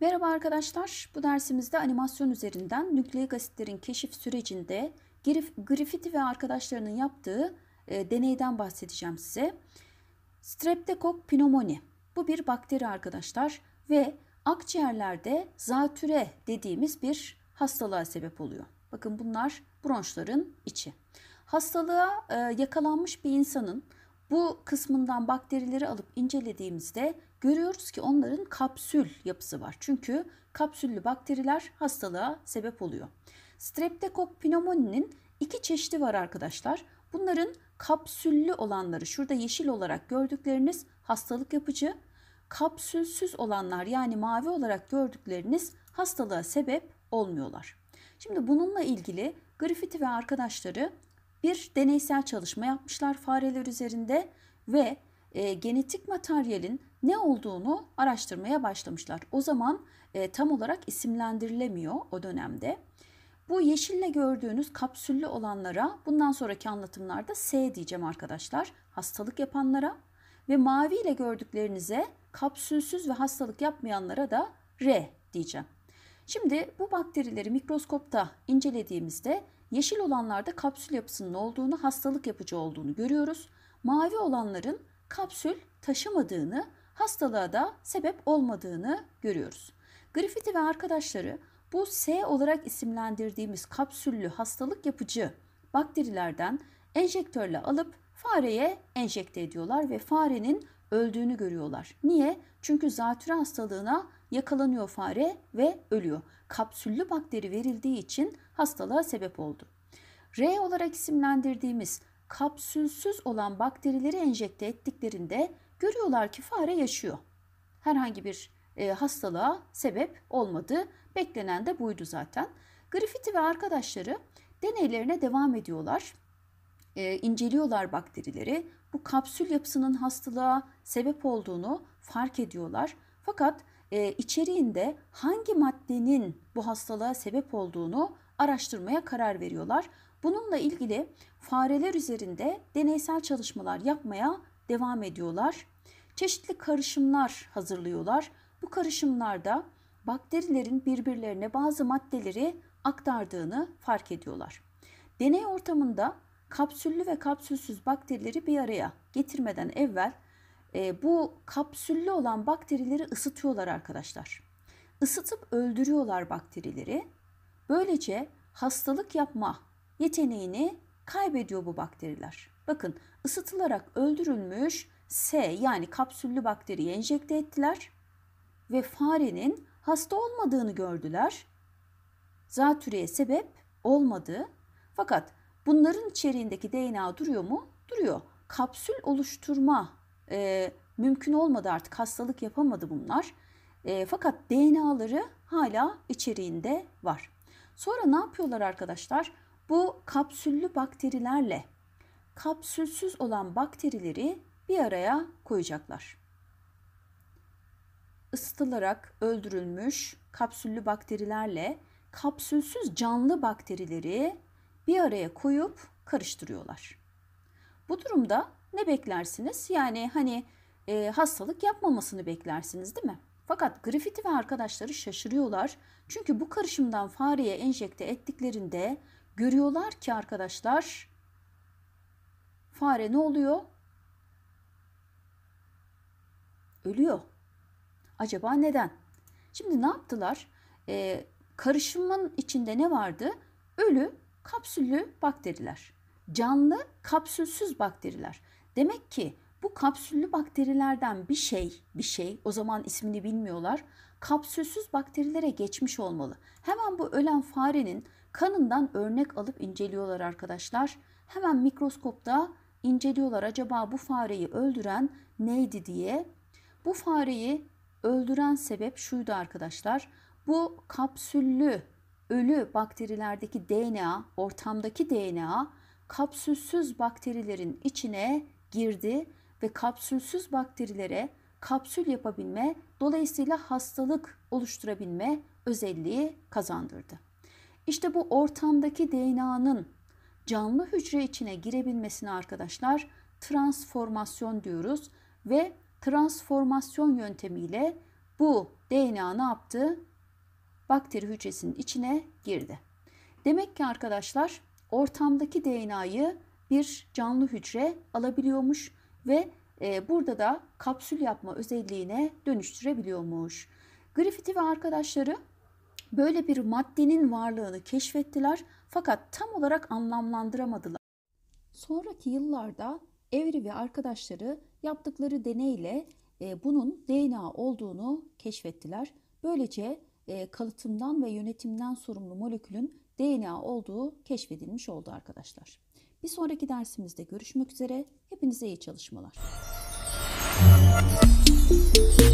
Merhaba arkadaşlar. Bu dersimizde animasyon üzerinden nükleik asitlerin keşif sürecinde Griffith ve arkadaşlarının yaptığı e, deneyden bahsedeceğim size. Streptokok pneumoni. Bu bir bakteri arkadaşlar ve akciğerlerde zatüre dediğimiz bir hastalığa sebep oluyor. Bakın bunlar bronşların içi. Hastalığa e, yakalanmış bir insanın bu kısmından bakterileri alıp incelediğimizde görüyoruz ki onların kapsül yapısı var. Çünkü kapsüllü bakteriler hastalığa sebep oluyor. Streptokok pneumoninin iki çeşidi var arkadaşlar. Bunların kapsüllü olanları şurada yeşil olarak gördükleriniz hastalık yapıcı, kapsülsüz olanlar yani mavi olarak gördükleriniz hastalığa sebep olmuyorlar. Şimdi bununla ilgili Griffith ve arkadaşları bir deneysel çalışma yapmışlar fareler üzerinde ve e, genetik materyalin ne olduğunu araştırmaya başlamışlar. O zaman e, tam olarak isimlendirilemiyor o dönemde. Bu yeşille gördüğünüz kapsüllü olanlara bundan sonraki anlatımlarda S diyeceğim arkadaşlar. Hastalık yapanlara ve mavi ile gördüklerinize kapsülsüz ve hastalık yapmayanlara da R diyeceğim. Şimdi bu bakterileri mikroskopta incelediğimizde yeşil olanlarda kapsül yapısının olduğunu, hastalık yapıcı olduğunu görüyoruz. Mavi olanların kapsül taşımadığını, hastalığa da sebep olmadığını görüyoruz. Griffith ve arkadaşları bu S olarak isimlendirdiğimiz kapsüllü hastalık yapıcı bakterilerden enjektörle alıp fareye enjekte ediyorlar ve farenin öldüğünü görüyorlar. Niye? Çünkü zatürre hastalığına yakalanıyor fare ve ölüyor. Kapsüllü bakteri verildiği için hastalığa sebep oldu. R olarak isimlendirdiğimiz kapsülsüz olan bakterileri enjekte ettiklerinde görüyorlar ki fare yaşıyor. Herhangi bir e, hastalığa sebep olmadı. Beklenen de buydu zaten. Griffith ve arkadaşları deneylerine devam ediyorlar. E, inceliyorlar bakterileri. Bu kapsül yapısının hastalığa sebep olduğunu fark ediyorlar. Fakat e, içeriğinde hangi maddenin bu hastalığa sebep olduğunu araştırmaya karar veriyorlar. Bununla ilgili fareler üzerinde deneysel çalışmalar yapmaya devam ediyorlar. Çeşitli karışımlar hazırlıyorlar. Bu karışımlarda bakterilerin birbirlerine bazı maddeleri aktardığını fark ediyorlar. Deney ortamında kapsüllü ve kapsülsüz bakterileri bir araya getirmeden evvel e, bu kapsüllü olan bakterileri ısıtıyorlar arkadaşlar. Isıtıp öldürüyorlar bakterileri. Böylece hastalık yapma yeteneğini kaybediyor bu bakteriler. Bakın ısıtılarak öldürülmüş S yani kapsüllü bakteriyi enjekte ettiler ve farenin hasta olmadığını gördüler. Zatürreye sebep olmadı. Fakat bunların içeriğindeki DNA duruyor mu? Duruyor. Kapsül oluşturma e, mümkün olmadı artık hastalık yapamadı bunlar. E, fakat DNA'ları hala içeriğinde var. Sonra ne yapıyorlar arkadaşlar? Bu kapsüllü bakterilerle kapsülsüz olan bakterileri bir araya koyacaklar. Isıtılarak öldürülmüş kapsüllü bakterilerle kapsülsüz canlı bakterileri bir araya koyup karıştırıyorlar. Bu durumda ne beklersiniz? Yani hani e, hastalık yapmamasını beklersiniz değil mi? Fakat Griffith ve arkadaşları şaşırıyorlar. Çünkü bu karışımdan fareye enjekte ettiklerinde Görüyorlar ki arkadaşlar fare ne oluyor? Ölüyor. Acaba neden? Şimdi ne yaptılar? Ee, karışımın içinde ne vardı? Ölü, kapsüllü bakteriler. Canlı, kapsülsüz bakteriler. Demek ki bu kapsüllü bakterilerden bir şey, bir şey o zaman ismini bilmiyorlar. Kapsülsüz bakterilere geçmiş olmalı. Hemen bu ölen farenin kanından örnek alıp inceliyorlar arkadaşlar. Hemen mikroskopta inceliyorlar acaba bu fareyi öldüren neydi diye. Bu fareyi öldüren sebep şuydu arkadaşlar. Bu kapsüllü ölü bakterilerdeki DNA, ortamdaki DNA kapsülsüz bakterilerin içine girdi ve kapsülsüz bakterilere kapsül yapabilme, dolayısıyla hastalık oluşturabilme özelliği kazandırdı. İşte bu ortamdaki DNA'nın canlı hücre içine girebilmesine arkadaşlar transformasyon diyoruz ve transformasyon yöntemiyle bu DNA ne yaptı? Bakteri hücresinin içine girdi. Demek ki arkadaşlar ortamdaki DNA'yı bir canlı hücre alabiliyormuş ve e, burada da kapsül yapma özelliğine dönüştürebiliyormuş. Griffith'i ve arkadaşları böyle bir maddenin varlığını keşfettiler fakat tam olarak anlamlandıramadılar. Sonraki yıllarda Evri ve arkadaşları yaptıkları deneyle e, bunun DNA olduğunu keşfettiler. Böylece e, kalıtımdan ve yönetimden sorumlu molekülün DNA olduğu keşfedilmiş oldu arkadaşlar. Bir sonraki dersimizde görüşmek üzere. Hepinize iyi çalışmalar. Müzik